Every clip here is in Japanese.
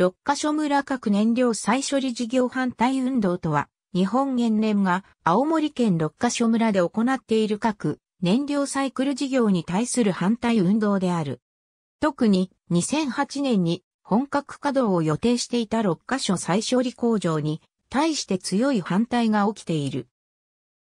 六ヶ所村核燃料再処理事業反対運動とは、日本原燃が青森県六ヶ所村で行っている核燃料サイクル事業に対する反対運動である。特に2008年に本格稼働を予定していた六ヶ所再処理工場に対して強い反対が起きている。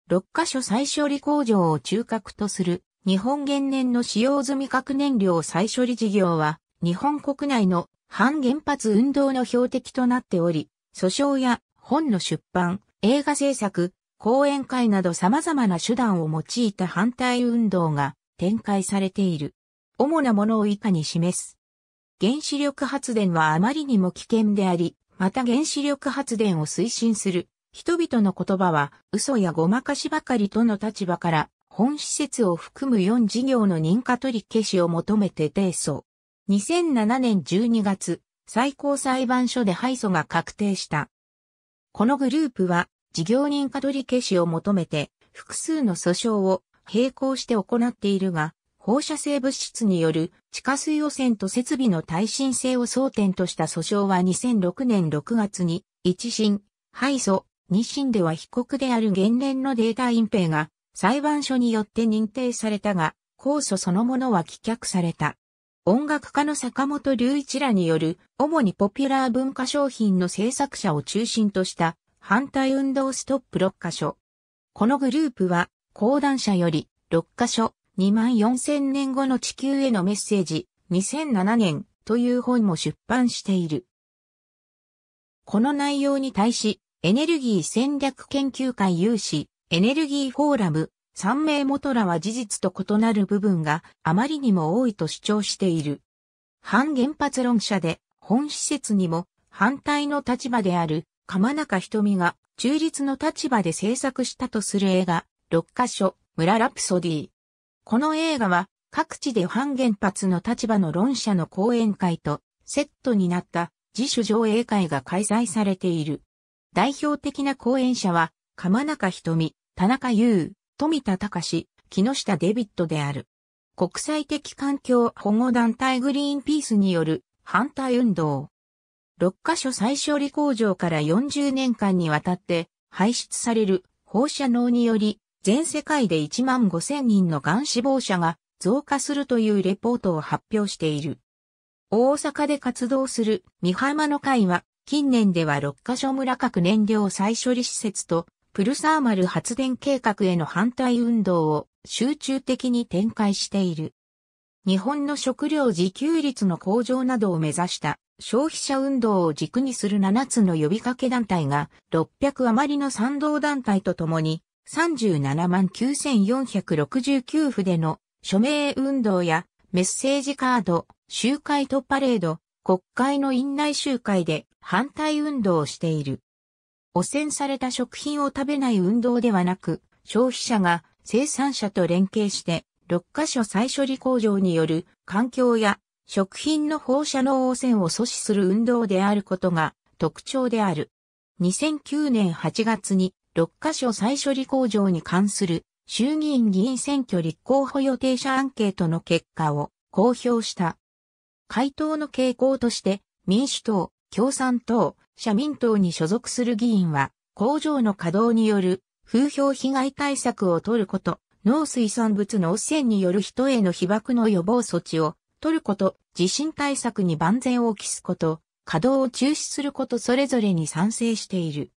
六ヶ所再処理工場を中核とする日本原燃の使用済み核燃料再処理事業は日本国内の反原発運動の標的となっており、訴訟や本の出版、映画制作、講演会など様々な手段を用いた反対運動が展開されている。主なものを以下に示す。原子力発電はあまりにも危険であり、また原子力発電を推進する人々の言葉は嘘やごまかしばかりとの立場から本施設を含む4事業の認可取り消しを求めて提訴。2007年12月、最高裁判所で敗訴が確定した。このグループは、事業人可取り消しを求めて、複数の訴訟を並行して行っているが、放射性物質による地下水汚染と設備の耐震性を争点とした訴訟は2006年6月に、一審、敗訴、二審では被告である原連のデータ隠蔽が裁判所によって認定されたが、控訴そのものは棄却された。音楽家の坂本隆一らによる、主にポピュラー文化商品の制作者を中心とした、反対運動ストップ6カ所。このグループは、講談社より、6カ所、2万4000年後の地球へのメッセージ、2007年という本も出版している。この内容に対し、エネルギー戦略研究会有志、エネルギーフォーラム、三名元らは事実と異なる部分があまりにも多いと主張している。反原発論者で本施設にも反対の立場である鎌中瞳が中立の立場で制作したとする映画6カ所村ラプソディ。この映画は各地で反原発の立場の論者の講演会とセットになった自主上映会が開催されている。代表的な講演者は鎌中瞳、田中優、富田隆、木下デビットである。国際的環境保護団体グリーンピースによる反対運動。6カ所再処理工場から40年間にわたって排出される放射能により全世界で1万5千人のがん死亡者が増加するというレポートを発表している。大阪で活動する三浜の会は近年では6カ所村各燃料再処理施設とプルサーマル発電計画への反対運動を集中的に展開している。日本の食料自給率の向上などを目指した消費者運動を軸にする7つの呼びかけ団体が600余りの賛同団体とともに37万9469府での署名運動やメッセージカード、集会とパレード、国会の院内集会で反対運動をしている。汚染された食品を食べない運動ではなく、消費者が生産者と連携して6カ所再処理工場による環境や食品の放射能汚染を阻止する運動であることが特徴である。2009年8月に6カ所再処理工場に関する衆議院議員選挙立候補予定者アンケートの結果を公表した。回答の傾向として民主党、共産党、社民党に所属する議員は、工場の稼働による風評被害対策を取ること、農水産物の汚染による人への被爆の予防措置を取ること、地震対策に万全を期すこと、稼働を中止することそれぞれに賛成している。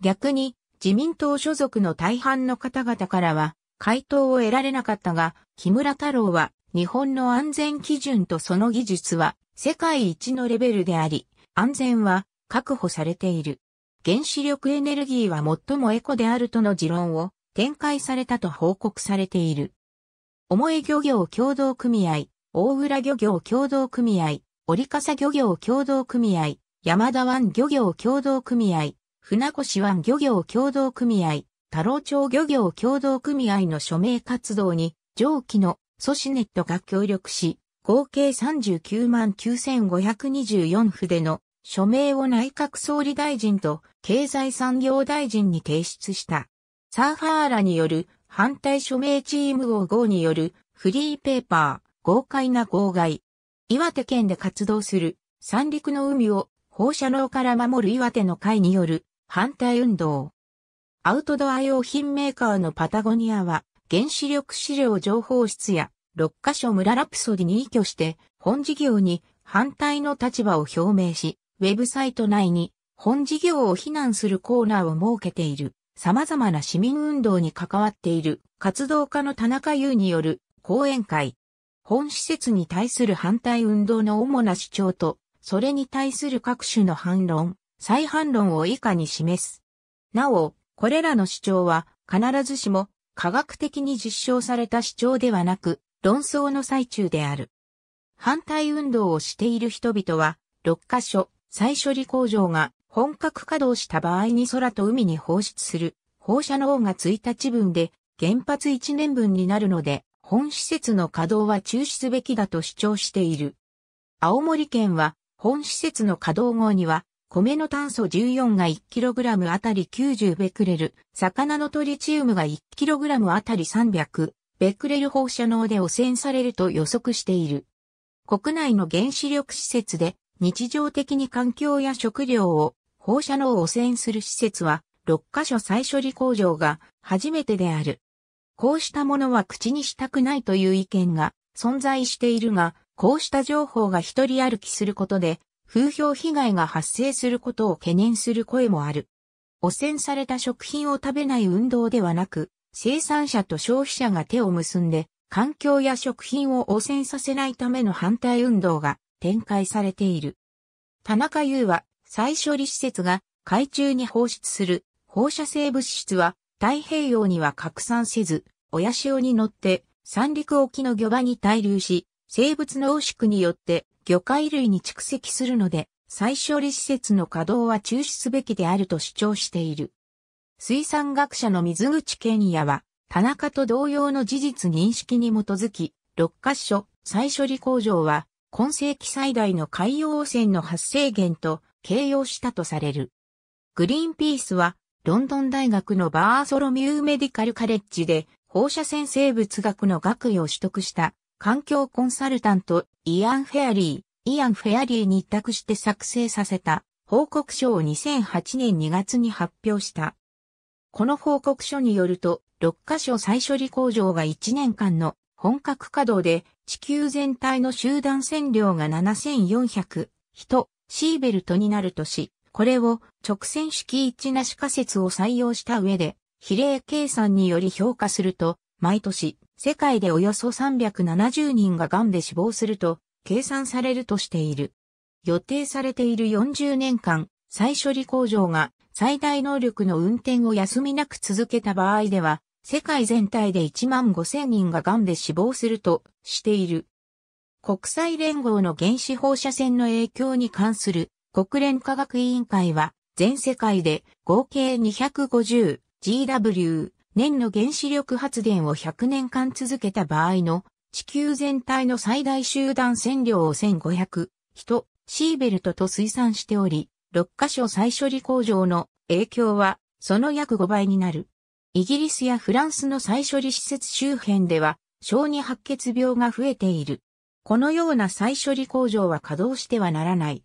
逆に、自民党所属の大半の方々からは、回答を得られなかったが、木村太郎は、日本の安全基準とその技術は、世界一のレベルであり、安全は確保されている。原子力エネルギーは最もエコであるとの持論を展開されたと報告されている。重い漁業協同組合、大浦漁業協同組合、折笠漁業協同組合、山田湾漁業協同組合、船越湾漁業協同組合、太郎町漁業協同組合の署名活動に上記のソシネットが協力し、合計39万9524筆の署名を内閣総理大臣と経済産業大臣に提出した。サーファーラによる反対署名チームを号によるフリーペーパー、豪快な号外。岩手県で活動する三陸の海を放射能から守る岩手の会による反対運動。アウトドア用品メーカーのパタゴニアは原子力資料情報室や6カ所村ラプソディに依拠して本事業に反対の立場を表明し、ウェブサイト内に本事業を非難するコーナーを設けている様々な市民運動に関わっている活動家の田中優による講演会。本施設に対する反対運動の主な主張と、それに対する各種の反論、再反論を以下に示す。なお、これらの主張は必ずしも科学的に実証された主張ではなく、論争の最中である。反対運動をしている人々は、6カ所、再処理工場が本格稼働した場合に空と海に放出する放射能が1日分で原発1年分になるので本施設の稼働は中止すべきだと主張している。青森県は本施設の稼働後には米の炭素14が 1kg あたり90ベクレル、魚のトリチウムが 1kg あたり300ベクレル放射能で汚染されると予測している。国内の原子力施設で日常的に環境や食料を放射能汚染する施設は6カ所再処理工場が初めてである。こうしたものは口にしたくないという意見が存在しているが、こうした情報が一人歩きすることで風評被害が発生することを懸念する声もある。汚染された食品を食べない運動ではなく、生産者と消費者が手を結んで、環境や食品を汚染させないための反対運動が展開されている。田中優は、再処理施設が海中に放出する放射性物質は太平洋には拡散せず、親潮に乗って三陸沖の魚場に滞留し、生物の濃縮によって魚介類に蓄積するので、再処理施設の稼働は中止すべきであると主張している。水産学者の水口健也は、田中と同様の事実認識に基づき、六カ所再処理工場は今世紀最大の海洋汚染の発生源と形容したとされる。グリーンピースは、ロンドン大学のバーソロミューメディカルカレッジで放射線生物学の学位を取得した環境コンサルタントイアン・フェアリー、イアン・フェアリーに委託して作成させた報告書を2008年2月に発表した。この報告書によると、6カ所再処理工場が1年間の本格稼働で地球全体の集団占領が7400人、シーベルトになるとし、これを直線式一致なし仮説を採用した上で、比例計算により評価すると、毎年、世界でおよそ370人が癌で死亡すると、計算されるとしている。予定されている40年間、再処理工場が最大能力の運転を休みなく続けた場合では、世界全体で1万5千人が癌で死亡するとしている。国際連合の原子放射線の影響に関する国連科学委員会は全世界で合計 250GW 年の原子力発電を100年間続けた場合の地球全体の最大集団線量を1500人シーベルトと推算しており、6カ所再処理工場の影響はその約5倍になる。イギリスやフランスの再処理施設周辺では、小児白血病が増えている。このような再処理工場は稼働してはならない。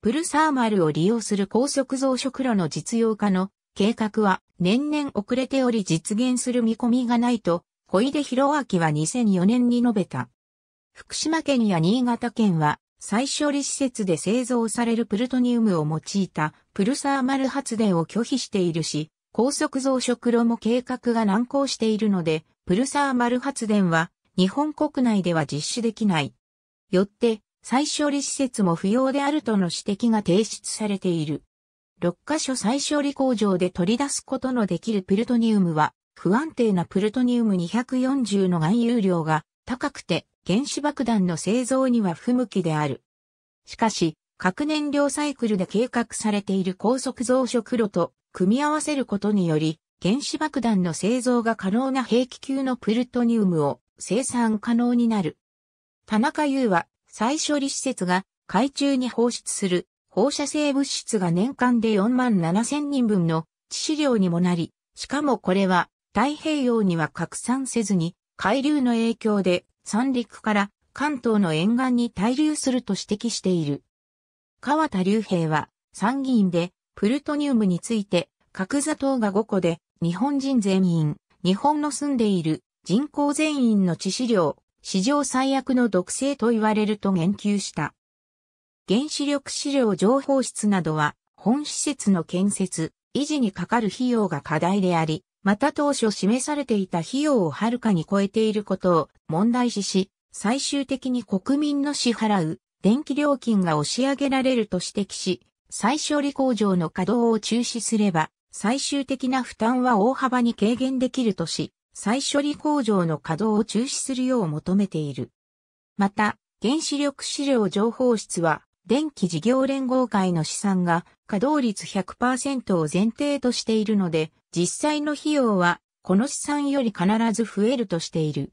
プルサーマルを利用する高速増殖炉の実用化の計画は年々遅れており実現する見込みがないと、小出博明は2004年に述べた。福島県や新潟県は再処理施設で製造されるプルトニウムを用いたプルサーマル発電を拒否しているし、高速増殖炉も計画が難航しているので、プルサーマル発電は日本国内では実施できない。よって、再処理施設も不要であるとの指摘が提出されている。6カ所再処理工場で取り出すことのできるプルトニウムは、不安定なプルトニウム240の含有量が高くて原子爆弾の製造には不向きである。しかし、核燃料サイクルで計画されている高速増殖炉と組み合わせることにより、原子爆弾の製造が可能な兵器級のプルトニウムを生産可能になる。田中優は、再処理施設が海中に放出する放射性物質が年間で4万7千人分の致死量にもなり、しかもこれは太平洋には拡散せずに、海流の影響で三陸から関東の沿岸に滞留すると指摘している。川田隆平は参議院でプルトニウムについて、角砂糖が5個で、日本人全員、日本の住んでいる人口全員の致死量、史上最悪の毒性と言われると言及した。原子力資料情報室などは、本施設の建設、維持にかかる費用が課題であり、また当初示されていた費用をはるかに超えていることを問題視し、最終的に国民の支払う電気料金が押し上げられると指摘し、再処理工場の稼働を中止すれば、最終的な負担は大幅に軽減できるとし、再処理工場の稼働を中止するよう求めている。また、原子力資料情報室は、電気事業連合会の試算が稼働率100%を前提としているので、実際の費用はこの試算より必ず増えるとしている。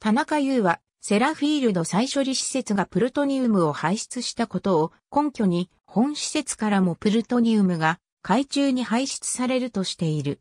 田中優はセラフィールド再処理施設がプルトニウムを排出したことを根拠に本施設からもプルトニウムが海中に排出されるとしている。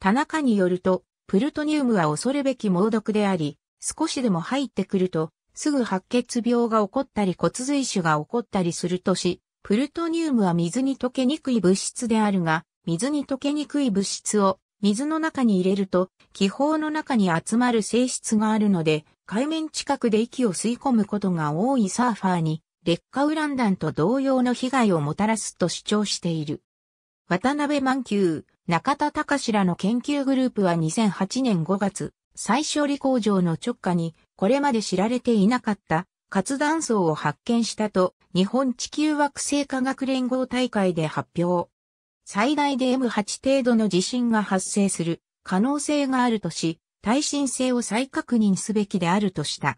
田中によると、プルトニウムは恐るべき猛毒であり、少しでも入ってくると、すぐ白血病が起こったり骨髄腫が起こったりするとし、プルトニウムは水に溶けにくい物質であるが、水に溶けにくい物質を水の中に入れると、気泡の中に集まる性質があるので、海面近くで息を吸い込むことが多いサーファーに劣化ウラン弾と同様の被害をもたらすと主張している。渡辺満久、中田隆らの研究グループは2008年5月、再処理工場の直下にこれまで知られていなかった活断層を発見したと日本地球惑星科学連合大会で発表。最大で M8 程度の地震が発生する可能性があるとし、耐震性を再確認すべきであるとした。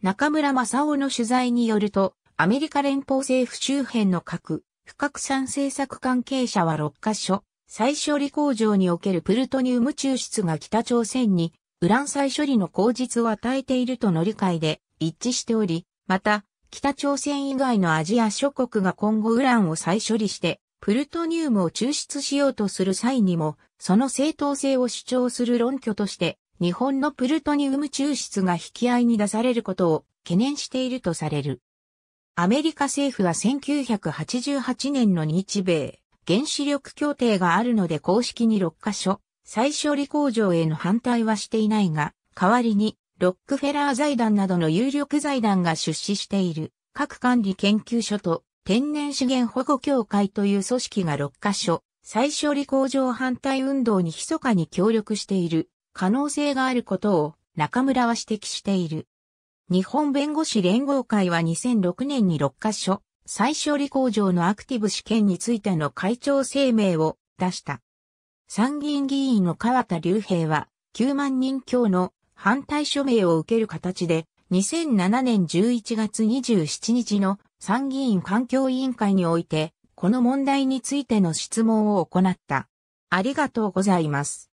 中村正夫の取材によると、アメリカ連邦政府周辺の核、不拡散政策関係者は6カ所、再処理工場におけるプルトニウム抽出が北朝鮮に、ウラン再処理の口実を与えているとの理解で一致しており、また、北朝鮮以外のアジア諸国が今後ウランを再処理して、プルトニウムを抽出しようとする際にも、その正当性を主張する論拠として、日本のプルトニウム抽出が引き合いに出されることを懸念しているとされる。アメリカ政府は1988年の日米原子力協定があるので公式に6カ所再処理工場への反対はしていないが、代わりにロックフェラー財団などの有力財団が出資している各管理研究所と天然資源保護協会という組織が6カ所再処理工場反対運動に密かに協力している可能性があることを中村は指摘している。日本弁護士連合会は2006年に6カ所、再処理工場のアクティブ試験についての会長声明を出した。参議院議員の川田隆平は9万人強の反対署名を受ける形で2007年11月27日の参議院環境委員会においてこの問題についての質問を行った。ありがとうございます。